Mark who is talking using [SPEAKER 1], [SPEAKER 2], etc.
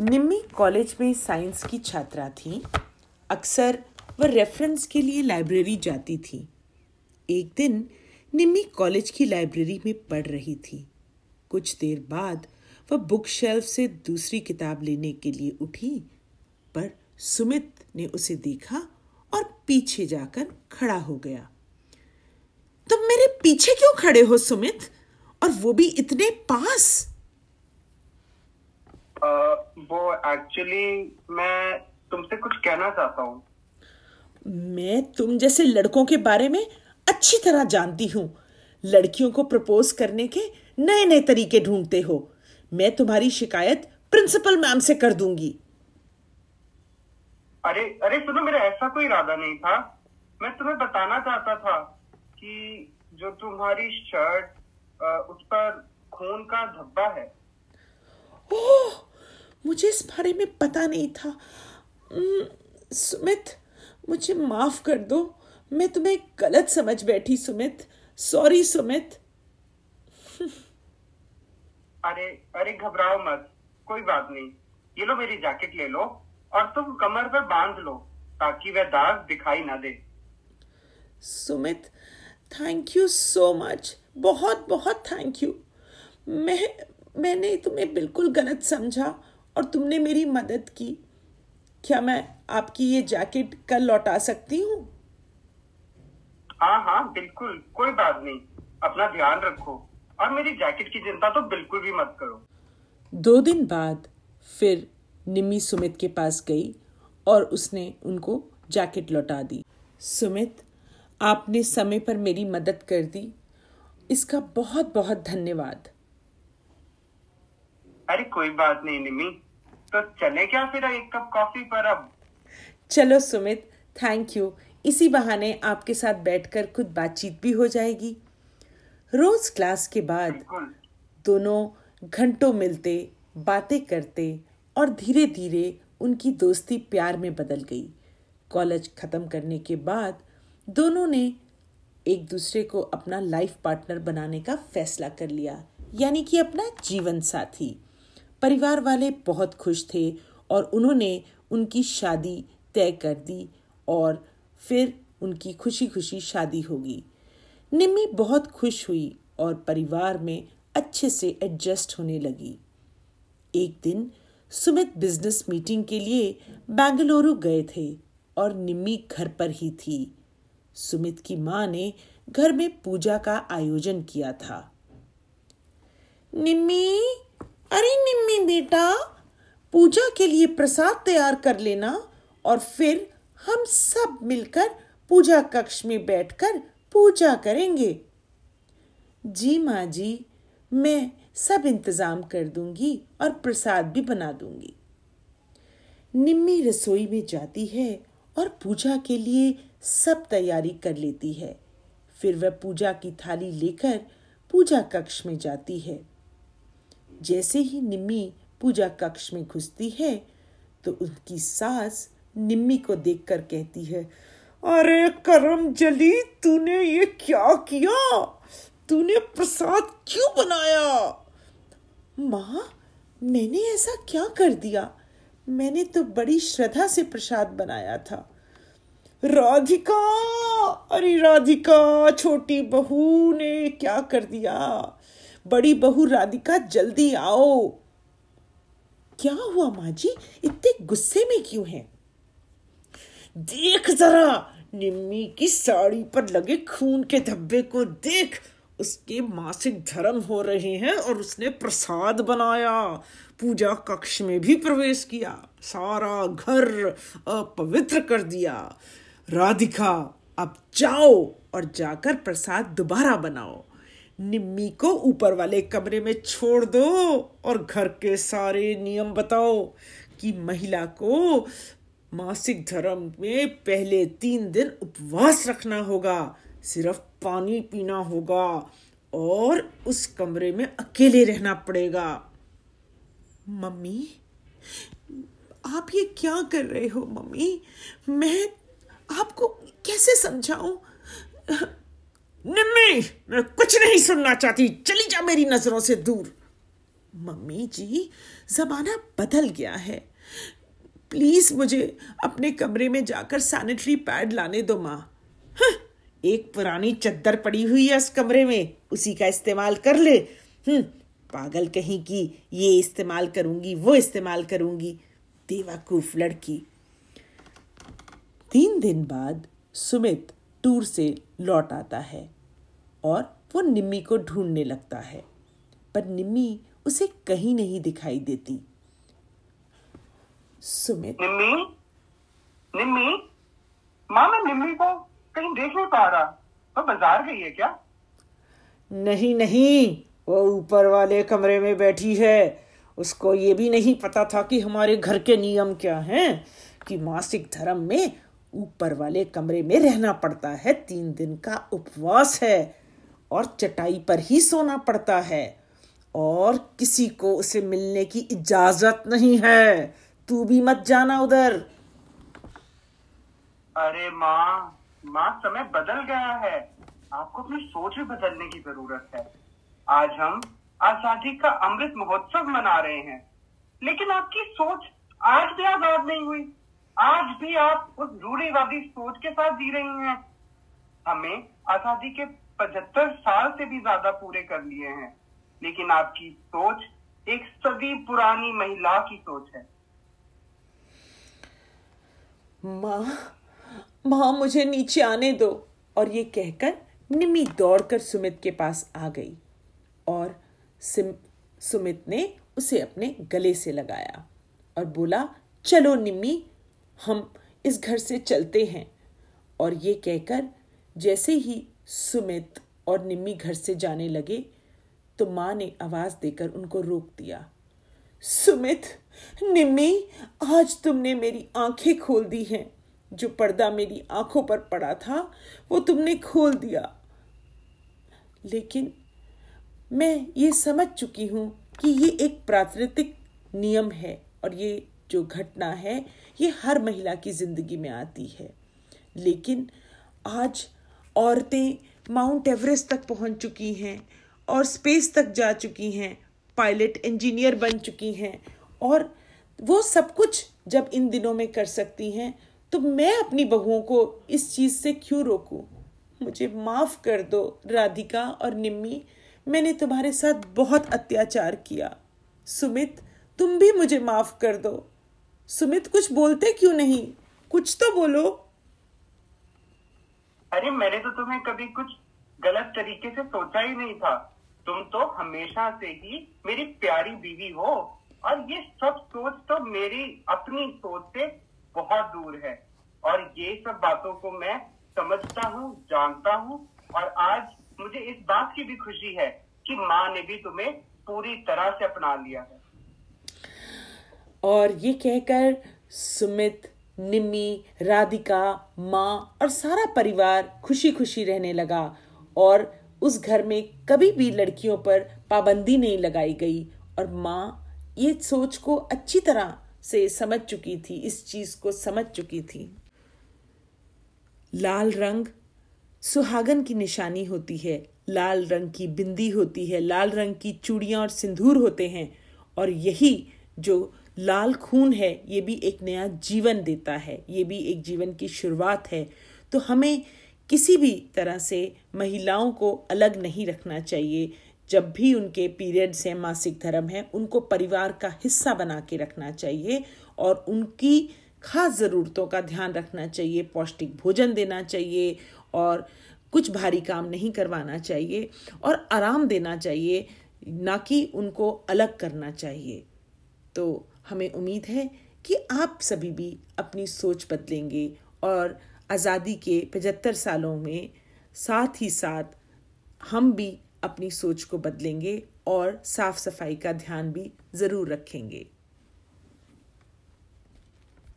[SPEAKER 1] निम्मी college में science की छात्रा थी अक्सर वह रेफरेंस के लिए लाइब्रेरी जाती थी एक दिन निम्मी कॉलेज की लाइब्रेरी में पढ़ रही थी कुछ देर बाद वह बुक शेल्फ से दूसरी किताब लेने के लिए उठी पर सुमित ने उसे देखा और पीछे जाकर खड़ा हो गया तुम मेरे पीछे क्यों खड़े हो सुमित और वो भी इतने पास वो
[SPEAKER 2] एक्चुअली मैं तुमसे कुछ कहना चाहता हूँ
[SPEAKER 1] मैं तुम जैसे लड़कों के बारे में अच्छी तरह जानती हूँ लड़कियों को प्रपोज करने के नए नए तरीके ढूंढते हो मैं तुम्हारी शिकायत प्रिंसिपल मैम से कर दूंगी
[SPEAKER 2] अरे अरे सुनो मेरा ऐसा कोई इरादा नहीं था मैं तुम्हें बताना चाहता था कि जो तुम्हारी शर्ट उस पर खून का धब्बा है ओह
[SPEAKER 1] मुझे इस बारे में पता नहीं था सुमित मुझे माफ़ कर दो मैं तुम्हें गलत समझ बैठी सुमित सॉरी सुमित
[SPEAKER 2] अरे अरे घबराओ मत कोई बात नहीं ये लो मेरी जैकेट ले लो और तुम कमर पर बांध लो ताकि वह दाग दिखाई ना दे
[SPEAKER 1] Sumit thank you so much बहुत बहुत थैंक यू मैं मैंने तुम्हें बिल्कुल गलत समझा और तुमने मेरी मदद की क्या मैं आपकी ये जैकेट कल लौटा सकती हूँ हाँ हाँ बिल्कुल कोई बात
[SPEAKER 2] नहीं अपना ध्यान रखो और मेरी जैकेट की चिंता तो बिल्कुल भी मत करो
[SPEAKER 1] दो दिन बाद फिर निमी सुमित के पास गई और उसने उनको जैकेट लौटा दी सुमित आपने समय पर मेरी मदद कर दी इसका बहुत बहुत धन्यवाद
[SPEAKER 2] कोई बात नहीं निमी तो चले क्या फिर एक कप कॉफी पर अब
[SPEAKER 1] चलो सुमित थैंक यू इसी बहाने आपके साथ बैठकर कुछ बातचीत भी हो जाएगी रोज क्लास के बाद दोनों घंटों मिलते बातें करते और धीरे धीरे उनकी दोस्ती प्यार में बदल गई कॉलेज ख़त्म करने के बाद दोनों ने एक दूसरे को अपना लाइफ पार्टनर बनाने का फैसला कर लिया यानी कि अपना जीवन साथी परिवार वाले बहुत खुश थे और उन्होंने उनकी शादी तय कर दी और फिर उनकी खुशी खुशी शादी होगी निम्मी बहुत खुश हुई और परिवार में अच्छे से एडजस्ट होने लगी एक दिन सुमित बिजनेस मीटिंग के लिए बेंगलुरु गए थे और निम्मी घर पर ही थी सुमित की माँ ने घर में पूजा का आयोजन किया था निम्मी अरे बेटा पूजा के लिए प्रसाद तैयार कर लेना और फिर हम सब मिलकर पूजा कक्ष में बैठकर पूजा करेंगे जी माँ जी मैं सब इंतज़ाम कर दूंगी और प्रसाद भी बना दूंगी निम्मी रसोई में जाती है और पूजा के लिए सब तैयारी कर लेती है फिर वह पूजा की थाली लेकर पूजा कक्ष में जाती है जैसे ही निम्मी पूजा कक्ष में घुसती है तो उनकी सास निम्मी को देखकर कहती है अरे करम जली तूने ये क्या किया तूने प्रसाद क्यों बनाया माँ मैंने ऐसा क्या कर दिया मैंने तो बड़ी श्रद्धा से प्रसाद बनाया था राधिका अरे राधिका छोटी बहू ने क्या कर दिया बड़ी बहू राधिका जल्दी आओ क्या हुआ माँ जी इतने गुस्से में क्यों हैं देख जरा निम्मी की साड़ी पर लगे खून के धब्बे को देख उसके मासिक धर्म हो रहे हैं और उसने प्रसाद बनाया पूजा कक्ष में भी प्रवेश किया सारा घर अपवित्र कर दिया राधिका अब जाओ और जाकर प्रसाद दोबारा बनाओ निम्मी को ऊपर वाले कमरे में छोड़ दो और घर के सारे नियम बताओ कि महिला को मासिक धर्म में पहले तीन दिन उपवास रखना होगा सिर्फ पानी पीना होगा और उस कमरे में अकेले रहना पड़ेगा मम्मी आप ये क्या कर रहे हो मम्मी मैं आपको कैसे समझाऊं निम्मी मैं कुछ नहीं सुनना चाहती चली जा मेरी नजरों से दूर मम्मी जी जमाना बदल गया है प्लीज मुझे अपने कमरे में जाकर सैनिटरी पैड लाने दो माँ एक पुरानी चद्दर पड़ी हुई है उस कमरे में उसी का इस्तेमाल कर ले हम्म पागल कहीं की ये इस्तेमाल करूंगी वो इस्तेमाल करूंगी देवाकूफ लड़की तीन दिन बाद सुमित टूर से लौट आता है और वो निम्मी को ढूंढने लगता है पर निम्मी उसे कहीं नहीं दिखाई देती सुमित
[SPEAKER 2] निम्मी निम्मी माँ मैं निम्मी को कहीं देख नहीं पा रहा वो तो बाजार गई है क्या
[SPEAKER 1] नहीं नहीं वो ऊपर वाले कमरे में बैठी है उसको ये भी नहीं पता था कि हमारे घर के नियम क्या हैं कि मासिक धर्म में ऊपर वाले कमरे में रहना पड़ता है तीन दिन का उपवास है और चटाई पर ही सोना पड़ता है और किसी को उसे मिलने की इजाजत नहीं है तू भी मत जाना उधर
[SPEAKER 2] अरे माँ माँ समय बदल गया है आपको अपनी सोच बदलने की जरूरत है आज हम आजादी का अमृत महोत्सव मना रहे हैं लेकिन आपकी सोच आज भी आजाद नहीं हुई आज भी आप उस रूढ़ीवादी सोच के साथ जी रही हैं हमें आजादी के पचहत्तर साल से भी ज्यादा पूरे कर लिए हैं लेकिन आपकी सोच एक सदी पुरानी महिला की सोच है
[SPEAKER 1] माँ माँ मुझे नीचे आने दो और ये कहकर निमी दौड़कर सुमित के पास आ गई और सुमित ने उसे अपने गले से लगाया और बोला चलो निम्मी हम इस घर से चलते हैं और ये कहकर जैसे ही सुमित और निम्मी घर से जाने लगे तो माँ ने आवाज़ देकर उनको रोक दिया सुमित निम्मी आज तुमने मेरी आंखें खोल दी हैं जो पर्दा मेरी आंखों पर पड़ा था वो तुमने खोल दिया लेकिन मैं ये समझ चुकी हूँ कि ये एक प्राकृतिक नियम है और ये जो घटना है ये हर महिला की ज़िंदगी में आती है लेकिन आज औरतें माउंट एवरेस्ट तक पहुंच चुकी हैं और स्पेस तक जा चुकी हैं पायलट इंजीनियर बन चुकी हैं और वो सब कुछ जब इन दिनों में कर सकती हैं तो मैं अपनी बहुओं को इस चीज़ से क्यों रोकूं मुझे माफ़ कर दो राधिका और निम्मी मैंने तुम्हारे साथ बहुत अत्याचार किया सुमित तुम भी मुझे माफ़ कर दो सुमित कुछ बोलते क्यों नहीं कुछ तो बोलो
[SPEAKER 2] अरे मैंने तो तुम्हें कभी कुछ गलत तरीके से सोचा ही नहीं था तुम तो हमेशा से ही मेरी प्यारी बीवी हो और ये सब सोच तो मेरी अपनी सोच से बहुत दूर है और ये सब बातों को मैं समझता हूँ जानता हूँ और आज मुझे इस बात की भी खुशी है कि माँ ने भी तुम्हें पूरी तरह से अपना लिया है
[SPEAKER 1] और ये कहकर सुमित निम्मी राधिका माँ और सारा परिवार खुशी खुशी रहने लगा और उस घर में कभी भी लड़कियों पर पाबंदी नहीं लगाई गई और माँ ये सोच को अच्छी तरह से समझ चुकी थी इस चीज़ को समझ चुकी थी लाल रंग सुहागन की निशानी होती है लाल रंग की बिंदी होती है लाल रंग की चूड़ियाँ और सिंदूर होते हैं और यही जो लाल खून है ये भी एक नया जीवन देता है ये भी एक जीवन की शुरुआत है तो हमें किसी भी तरह से महिलाओं को अलग नहीं रखना चाहिए जब भी उनके पीरियड्स हैं मासिक धर्म है उनको परिवार का हिस्सा बना के रखना चाहिए और उनकी खास ज़रूरतों का ध्यान रखना चाहिए पौष्टिक भोजन देना चाहिए और कुछ भारी काम नहीं करवाना चाहिए और आराम देना चाहिए ना कि उनको अलग करना चाहिए तो हमें उम्मीद है कि आप सभी भी अपनी सोच बदलेंगे और आज़ादी के पचहत्तर सालों में साथ ही साथ हम भी अपनी सोच को बदलेंगे और साफ़ सफाई का ध्यान भी ज़रूर रखेंगे